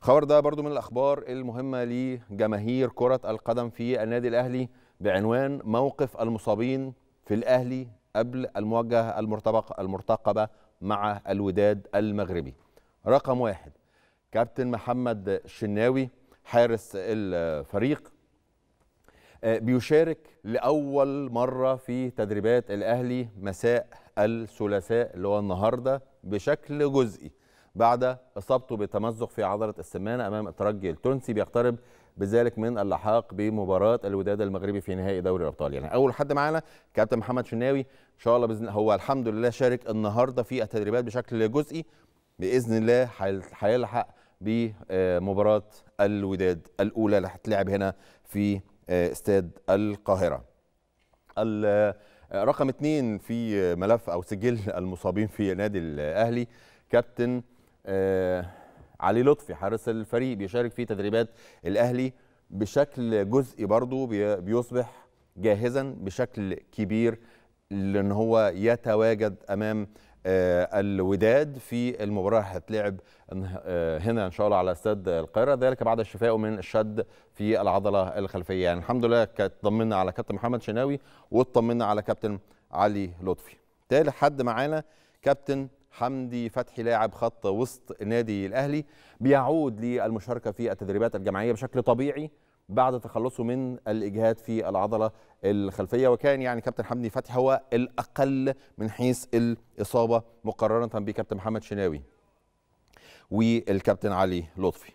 خبر ده برضو من الأخبار المهمة لجماهير كرة القدم في النادي الأهلي بعنوان موقف المصابين في الأهلي قبل المواجهة المرتبق المرتقبة مع الوداد المغربي رقم واحد كابتن محمد شناوي حارس الفريق آه، بيشارك لأول مرة في تدريبات الأهلي مساء الثلاثاء اللي هو النهاردة بشكل جزئي بعد اصابته بتمزق في عضله السمانه امام الترجي التونسي بيقترب بذلك من اللحاق بمباراه الوداد المغربي في نهائي دوري الابطال يعني اول حد معانا كابتن محمد شناوي ان شاء الله باذن هو الحمد لله شارك النهارده في التدريبات بشكل جزئي باذن الله هيلحق بمباراه الوداد الاولى اللي هتتلعب هنا في آه، استاد القاهره آه، رقم اثنين في ملف او سجل المصابين في نادي الاهلي كابتن آه، علي لطفي حارس الفريق بيشارك في تدريبات الاهلي بشكل جزئي برضه بيصبح جاهزا بشكل كبير لان هو يتواجد امام آه، الوداد في المباراه هتلعب آه، هنا ان شاء الله على استاد القاهره ذلك بعد الشفاء من الشد في العضله الخلفيه يعني الحمد لله اطمنا على كابتن محمد شناوي واطمنا على كابتن علي لطفي تالي حد معانا كابتن حمدي فتحي لاعب خط وسط نادي الاهلي بيعود للمشاركه في التدريبات الجماعيه بشكل طبيعي بعد تخلصه من الاجهاد في العضله الخلفيه وكان يعني كابتن حمدي فتحي هو الاقل من حيث الاصابه مقارنه بكابتن محمد شناوي والكابتن علي لطفي